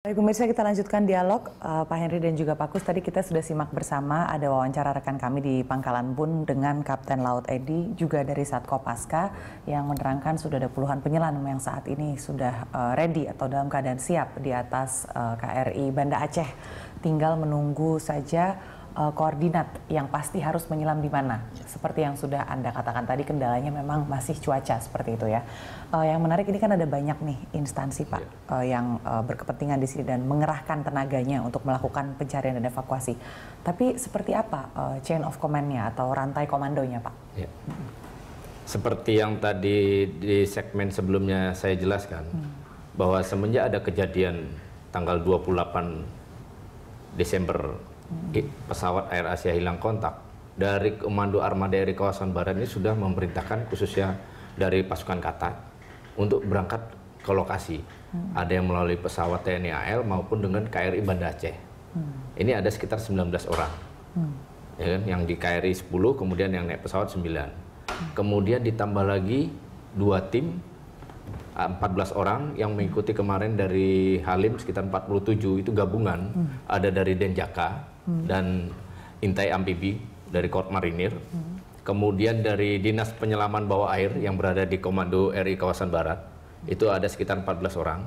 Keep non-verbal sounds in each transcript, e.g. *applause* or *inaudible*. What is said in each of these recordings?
Baik pemirsa kita lanjutkan dialog uh, Pak Henry dan juga Pak Kus. Tadi kita sudah simak bersama ada wawancara rekan kami di Pangkalan Bun dengan Kapten Laut Edi juga dari Satko Pasca yang menerangkan sudah ada puluhan penyelam yang saat ini sudah uh, ready atau dalam keadaan siap di atas uh, eh, KRI Banda Aceh. Tinggal menunggu saja uh, koordinat yang pasti harus menyelam di mana. Seperti yang sudah Anda katakan tadi, kendalanya memang masih cuaca seperti itu ya. Uh, yang menarik ini kan ada banyak nih instansi Pak yeah. Iya. uh, yang uh, berkepentingan di sini dan mengerahkan tenaganya untuk melakukan pencarian dan evakuasi. Tapi seperti apa uh, chain of command-nya atau rantai komandonya Pak? Yeah. Seperti yang tadi di segmen sebelumnya saya jelaskan, hmm. bahwa semenjak ada kejadian tanggal 28 Desember Hmm. pesawat Air Asia hilang kontak dari komando armada dari kawasan barat ini sudah memerintahkan khususnya dari pasukan Qatar untuk berangkat ke lokasi. Hmm. Ada yang melalui pesawat TNI AL maupun dengan KRI Banda Aceh. Hmm. Ini ada sekitar 19 orang. Hmm. Ya kan? Yang di KRI 10, kemudian yang naik pesawat 9. Hmm. Kemudian ditambah lagi dua tim 14 eh, orang yang mengikuti kemarin dari Halim sekitar 47 itu gabungan. Hmm. Ada dari Denjaka, Hmm. dan intai amfibi dari Korps Marinir. Hmm. Kemudian dari Dinas Penyelaman Bawah Air yang berada di Komando RI Kawasan Barat, hmm. itu ada sekitar 14 orang.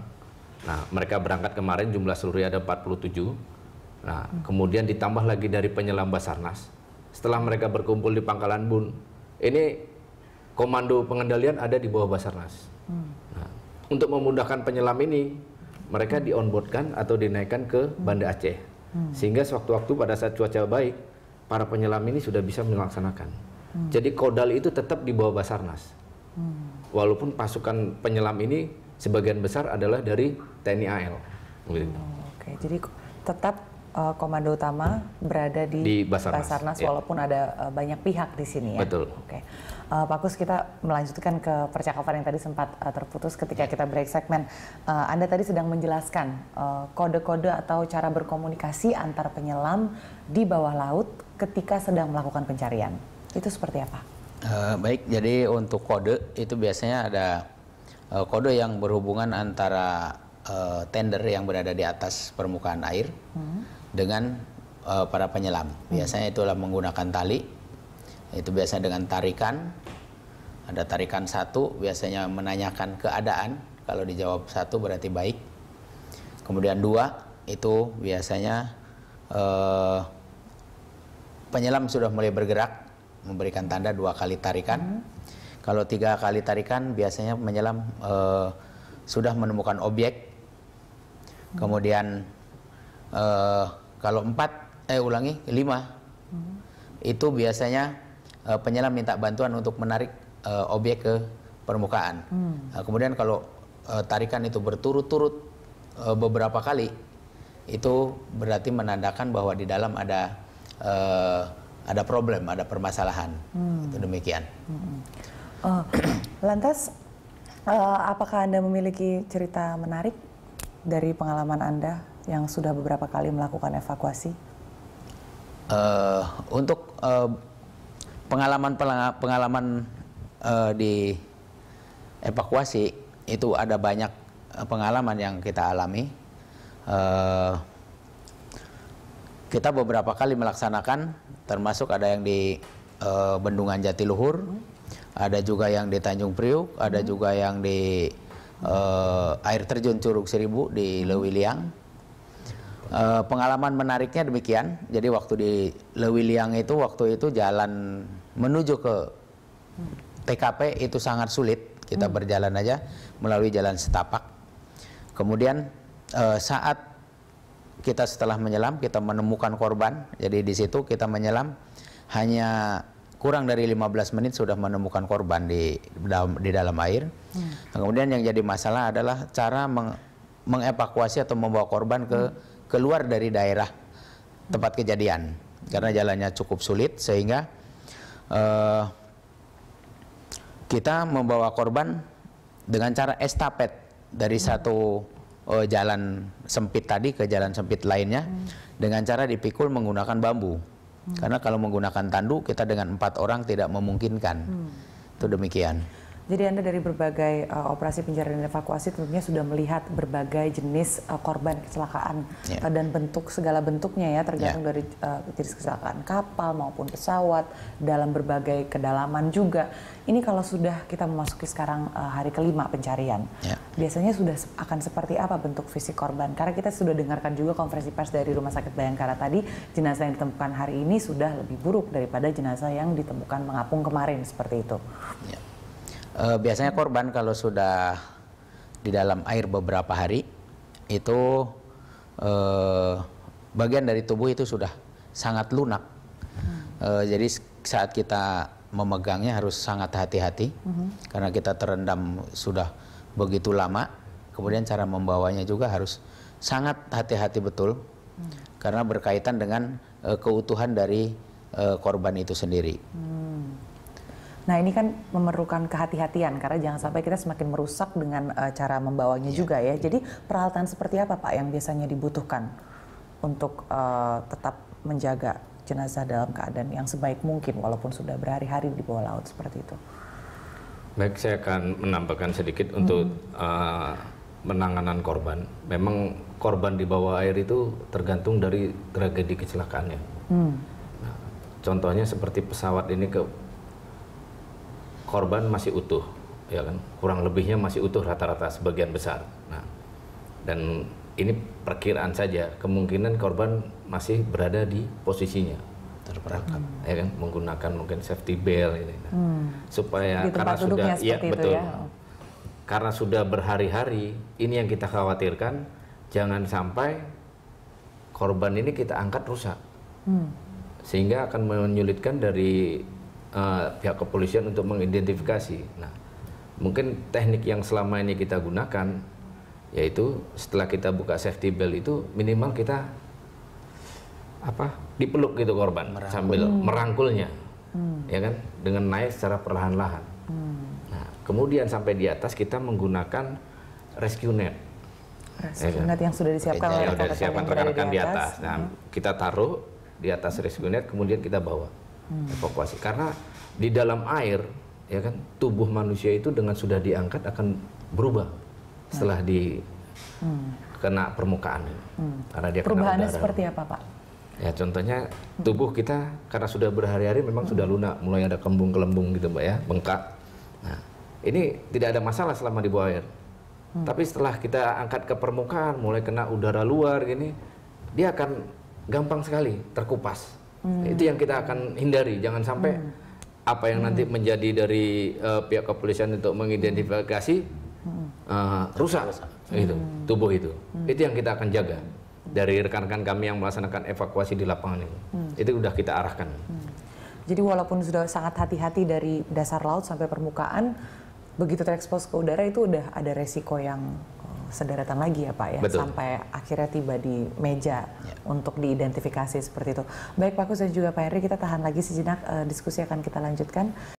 Nah, mereka berangkat kemarin jumlah seluruhnya ada 47. Nah, hmm. kemudian ditambah lagi dari penyelam Basarnas. Setelah mereka berkumpul di Pangkalan Bun, ini komando pengendalian ada di bawah Basarnas. Hmm. Nah, untuk memudahkan penyelam ini, mereka di hmm. di-onboardkan atau dinaikkan ke hmm. Banda Aceh Hmm. Sehingga sewaktu-waktu pada saat cuaca baik, para penyelam ini sudah bisa melaksanakan. Hmm. Jadi kodal itu tetap di bawah Basarnas. Hmm. Walaupun pasukan penyelam ini sebagian besar adalah dari TNI AL. Hmm. Oh, oke, jadi tetap uh, komando utama berada di, di Basarnas, Basarnas ya. walaupun ada uh, banyak pihak di sini ya. Betul. Oke. Okay. Uh, eh, Pak Kus, kita melanjutkan ke percakapan yang tadi sempat uh, terputus ketika kita break segmen. Uh, Anda tadi sedang menjelaskan kode-kode uh, atau cara berkomunikasi antar penyelam di bawah laut ketika sedang melakukan pencarian. Itu seperti apa? Uh, baik, jadi untuk kode itu biasanya ada uh, kode yang berhubungan antara tender yang berada di atas permukaan air. Hmm dengan uh, para penyelam. Hmm. Biasanya itulah menggunakan tali. Itu biasanya dengan tarikan. Ada tarikan satu, biasanya menanyakan keadaan. Kalau dijawab satu berarti baik. Kemudian dua, itu biasanya uh, penyelam sudah mulai bergerak, memberikan tanda dua kali tarikan. Hmm. Kalau tiga kali tarikan, biasanya penyelam uh, sudah menemukan objek. Hmm. Kemudian uh, kalau empat, eh ulangi lima, hmm. itu biasanya uh, penyelam minta bantuan untuk menarik uh, objek ke permukaan. Hmm. Nah, kemudian kalau uh, tarikan itu berturut-turut uh, beberapa kali, itu berarti menandakan bahwa di dalam ada uh, ada problem, ada permasalahan. Hmm. Itu demikian. Hmm. uh, *clears throat* lantas, uh, apakah anda memiliki cerita menarik dari pengalaman anda yang sudah beberapa kali melakukan evakuasi? Uh, untuk uh, pengalaman pengalaman uh, di evakuasi itu ada banyak pengalaman yang kita alami. Uh, kita beberapa kali melaksanakan, termasuk ada yang di uh, Bendungan Jatiluhur, ada juga yang di Tanjung Priuk, ada hmm. juga yang di uh, air terjun Curug Seribu di hmm. Lewiliang Uh, pengalaman menariknya demikian. Jadi waktu di Lewiliang itu waktu itu jalan menuju ke TKP itu sangat sulit. Kita hmm. berjalan aja melalui jalan setapak. Kemudian uh, saat kita setelah menyelam kita menemukan korban. Jadi di situ kita menyelam hanya kurang dari 15 menit sudah menemukan korban di dalam, di dalam air. Hmm. Nah, kemudian yang jadi masalah adalah cara meng, mengevakuasi atau membawa korban ke hmm keluar dari daerah tempat kejadian karena jalannya cukup sulit sehingga uh, kita membawa korban dengan cara estafet dari hmm. satu uh, jalan sempit tadi ke jalan sempit lainnya hmm. dengan cara dipikul menggunakan bambu hmm. karena kalau menggunakan tandu kita dengan empat orang tidak memungkinkan hmm. itu demikian. Jadi Anda dari berbagai uh, operasi pencarian dan evakuasi tentunya sudah melihat berbagai jenis uh, korban kecelakaan yeah. uh, dan bentuk segala bentuknya ya tergantung yeah. dari uh, jenis kecelakaan kapal maupun pesawat dalam berbagai kedalaman juga. Ini kalau sudah kita memasuki sekarang uh, hari kelima pencarian, yeah. biasanya sudah akan seperti apa bentuk fisik korban? Karena kita sudah dengarkan juga konferensi pers dari Rumah Sakit Bayangkara tadi, jenazah yang ditemukan hari ini sudah lebih buruk daripada jenazah yang ditemukan mengapung kemarin seperti itu. Yeah. Uh, biasanya korban kalau sudah di dalam air beberapa hari itu uh, bagian dari tubuh itu sudah sangat lunak. Hmm. Uh, jadi saat kita memegangnya harus sangat hati-hati hmm. karena kita terendam sudah begitu lama. Kemudian cara membawanya juga harus sangat hati-hati betul hmm. karena berkaitan dengan keutuhan dari korban itu sendiri. Hmm. Nah ini kan memerlukan kehati-hatian karena jangan sampai kita semakin merusak dengan uh, cara membawanya yeah. juga ya. Jadi peralatan seperti apa Pak yang biasanya dibutuhkan untuk uh, tetap menjaga jenazah dalam keadaan yang sebaik mungkin walaupun sudah berhari-hari di bawah laut seperti itu. Baik, saya akan menambahkan sedikit untuk uh, penanganan korban. Memang korban di bawah air itu tergantung dari tragedi kecelakaannya. Hmm. Nah, contohnya seperti pesawat ini ke korban masih utuh, ya kan? Kurang lebihnya masih utuh rata-rata sebagian besar. Nah, dan ini perkiraan saja, kemungkinan korban masih berada di posisinya terperangkap, hmm. ya kan? Menggunakan mungkin safety belt, ini, nah, hmm. supaya karena sudah, ya betul, ya. karena sudah berhari-hari, ini yang kita khawatirkan, jangan sampai korban ini kita angkat rusak, hmm. sehingga akan menyulitkan dari uh, pihak kepolisian untuk mengidentifikasi. Nah, mungkin teknik yang selama ini kita gunakan yaitu setelah kita buka safety belt itu minimal kita apa dipeluk gitu korban Merangkul. sambil hmm. merangkulnya hmm. ya kan dengan naik secara perlahan-lahan hmm. nah kemudian sampai di atas kita menggunakan rescue net rescue ya kan? net yang sudah disiapkan oleh rekan-rekan di atas, di atas. nah hmm. kita taruh di atas rescue net kemudian kita bawa evakuasi karena di dalam air ya kan tubuh manusia itu dengan sudah diangkat akan berubah setelah di hmm. kena permukaan hmm. karena dia perubahannya kena seperti apa pak? Ya contohnya hmm. tubuh kita karena sudah berhari-hari memang hmm. sudah lunak mulai ada kembung kelembung gitu mbak ya bengkak. Nah ini tidak ada masalah selama di bawah air. Hmm. Tapi setelah kita angkat ke permukaan mulai kena udara luar gini dia akan gampang sekali terkupas Hmm. Itu yang kita akan hindari. Jangan sampai hmm. apa yang hmm. nanti menjadi dari uh, pihak kepolisian untuk mengidentifikasi hmm. uh, rusak, gitu. hmm. itu tubuh itu. Hmm. Itu yang kita akan jaga dari rekan-rekan kami yang melaksanakan evakuasi di lapangan ini. Hmm. Itu sudah kita arahkan. Hmm. Jadi walaupun sudah sangat hati-hati dari dasar laut sampai permukaan, begitu terekspos ke udara itu udah ada resiko yang sederetan lagi ya Pak ya Betul. sampai akhirnya tiba di meja ya. untuk diidentifikasi seperti itu. Baik Pak Kus dan juga Pak Heri kita tahan lagi sejenak uh, diskusi akan kita lanjutkan.